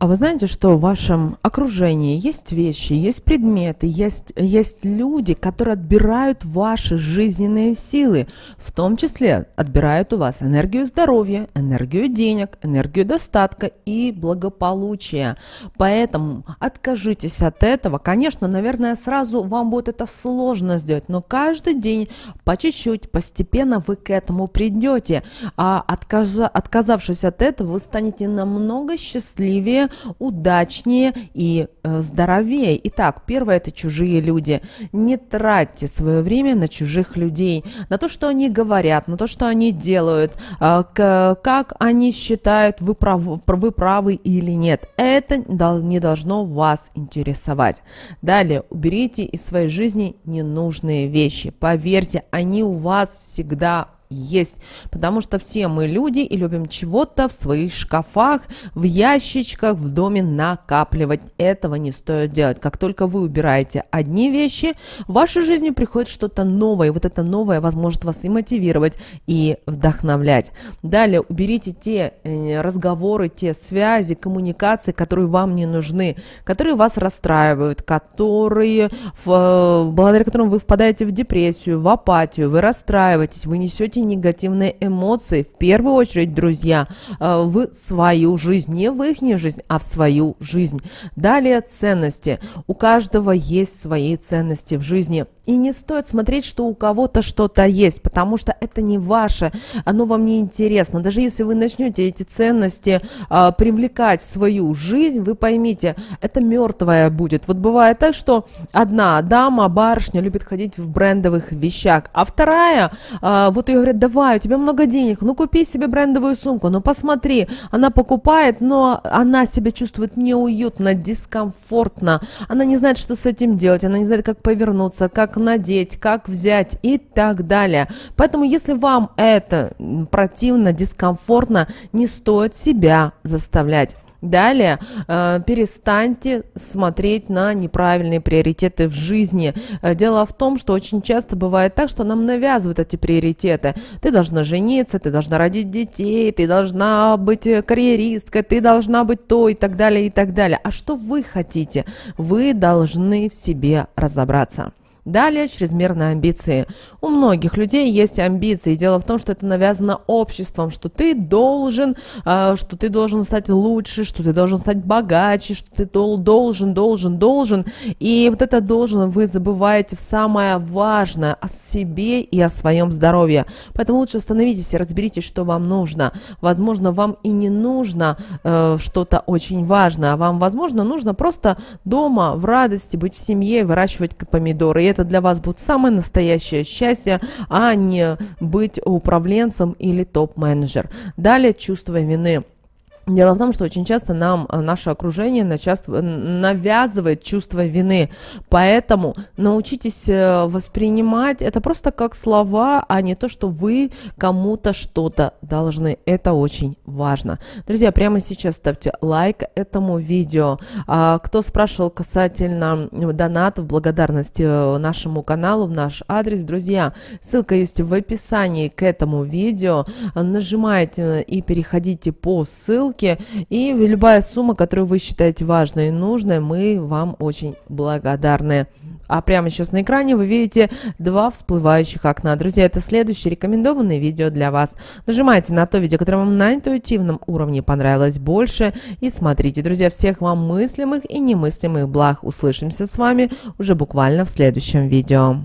А вы знаете, что в вашем окружении есть вещи, есть предметы, есть, есть люди, которые отбирают ваши жизненные силы, в том числе отбирают у вас энергию здоровья, энергию денег, энергию достатка и благополучия. Поэтому откажитесь от этого. Конечно, наверное, сразу вам будет это сложно сделать, но каждый день по чуть-чуть, постепенно вы к этому придете. А отказ, отказавшись от этого, вы станете намного счастливее, удачнее и э, здоровее. Итак, первое – это чужие люди. Не тратьте свое время на чужих людей, на то, что они говорят, на то, что они делают, э, как они считают, вы правы, вы правы или нет. Это не должно вас интересовать. Далее, уберите из своей жизни ненужные вещи. Поверьте, они у вас всегда есть. Потому что все мы люди и любим чего-то в своих шкафах, в ящичках, в доме накапливать. Этого не стоит делать. Как только вы убираете одни вещи, в вашу жизнь приходит что-то новое. И вот это новое возможно вас и мотивировать, и вдохновлять. Далее уберите те э, разговоры, те связи, коммуникации, которые вам не нужны, которые вас расстраивают, которые, э, благодаря которым вы впадаете в депрессию, в апатию, вы расстраиваетесь, вы несете эти негативные эмоции, в первую очередь, друзья, э, в свою жизнь, не в их жизнь, а в свою жизнь. Далее ценности. У каждого есть свои ценности в жизни. И не стоит смотреть, что у кого-то что-то есть, потому что это не ваше, оно вам не интересно. Даже если вы начнете эти ценности а, привлекать в свою жизнь, вы поймите, это мертвое будет. Вот бывает так, что одна дама, барышня любит ходить в брендовых вещах, а вторая, а, вот ее говорят, говорят, давай, у тебя много денег, ну купи себе брендовую сумку, ну посмотри. Она покупает, но она себя чувствует неуютно, дискомфортно. Она не знает, что с этим делать, она не знает, как повернуться, как надеть, как взять и так далее. Поэтому, если вам это противно, дискомфортно, не стоит себя заставлять. Далее, э, перестаньте смотреть на неправильные приоритеты в жизни. Э, дело в том, что очень часто бывает так, что нам навязывают эти приоритеты. Ты должна жениться, ты должна родить детей, ты должна быть э, карьеристкой, ты должна быть то и так далее, и так далее. А что вы хотите? Вы должны в себе разобраться. Далее чрезмерные амбиции. У многих людей есть амбиции. Дело в том, что это навязано обществом, что ты должен, э, что ты должен стать лучше, что ты должен стать богаче, что ты дол должен, должен, должен. И вот это должен вы забываете в самое важное о себе и о своем здоровье. Поэтому лучше остановитесь и разберитесь, что вам нужно. Возможно, вам и не нужно э, что-то очень важное. Вам, возможно, нужно просто дома в радости быть в семье, выращивать помидоры это для вас будет самое настоящее счастье, а не быть управленцем или топ-менеджер. Далее чувство вины. Дело в том, что очень часто нам э, наше окружение э, навязывает чувство вины. Поэтому научитесь э, воспринимать это просто как слова, а не то, что вы кому-то что-то должны. Это очень важно. Друзья, прямо сейчас ставьте лайк этому видео. А, кто спрашивал касательно донатов, благодарности нашему каналу, в наш адрес, друзья, ссылка есть в описании к этому видео. Нажимаете и переходите по ссылке покупки. И любая сумма, которую вы считаете важной и нужной, мы вам очень благодарны. А прямо сейчас на экране вы видите два всплывающих окна. Друзья, это следующее рекомендованное видео для вас. Нажимайте на то видео, которое вам на интуитивном уровне понравилось больше. И смотрите, друзья, всех вам мыслимых и немыслимых благ. Услышимся с вами уже буквально в следующем видео.